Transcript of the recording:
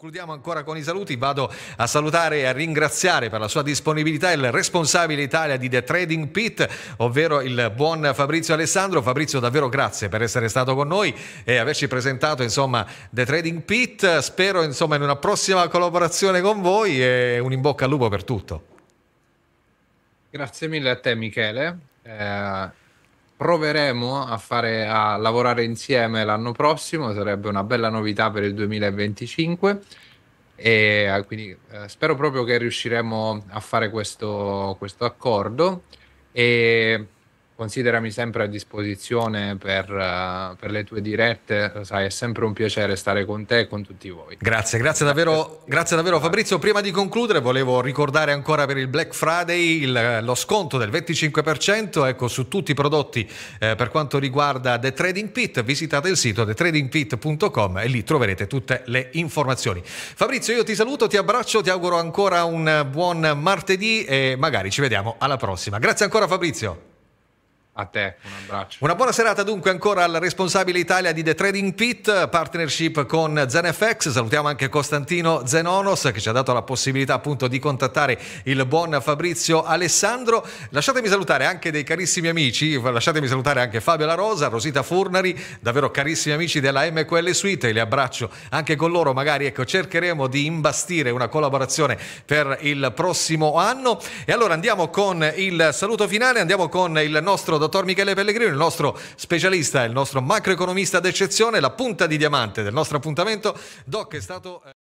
Concludiamo ancora con i saluti, vado a salutare e a ringraziare per la sua disponibilità il responsabile Italia di The Trading Pit, ovvero il buon Fabrizio Alessandro. Fabrizio davvero grazie per essere stato con noi e averci presentato insomma, The Trading Pit, spero insomma, in una prossima collaborazione con voi e un in bocca al lupo per tutto. Grazie mille a te Michele, eh, proveremo a, fare, a lavorare insieme l'anno prossimo, sarebbe una bella novità per il 2025 e eh, quindi eh, spero proprio che riusciremo a fare questo, questo accordo e considerami sempre a disposizione per, uh, per, le tue dirette, sai, è sempre un piacere stare con te e con tutti voi. Grazie, grazie davvero, grazie davvero Fabrizio. Prima di concludere volevo ricordare ancora per il Black Friday il, eh, lo sconto del 25% ecco, su tutti i prodotti eh, per quanto riguarda The Trading Pit, visitate il sito thetradingpit.com e lì troverete tutte le informazioni. Fabrizio io ti saluto, ti abbraccio, ti auguro ancora un buon martedì e magari ci vediamo alla prossima. Grazie ancora Fabrizio. A te, un abbraccio. Una buona serata dunque ancora al responsabile Italia di The Trading Pit, partnership con ZenFX. Salutiamo anche Costantino Zenonos che ci ha dato la possibilità appunto di contattare il buon Fabrizio Alessandro. Lasciatemi salutare anche dei carissimi amici, lasciatemi salutare anche Fabio La Rosa, Rosita Furnari, davvero carissimi amici della MQL Suite, li abbraccio anche con loro, magari ecco, cercheremo di imbastire una collaborazione per il prossimo anno. E allora andiamo con il saluto finale, andiamo con il nostro dottor Michele Pellegrino, il nostro specialista, il nostro macroeconomista d'eccezione, la punta di diamante del nostro appuntamento. Doc è stato... Eh,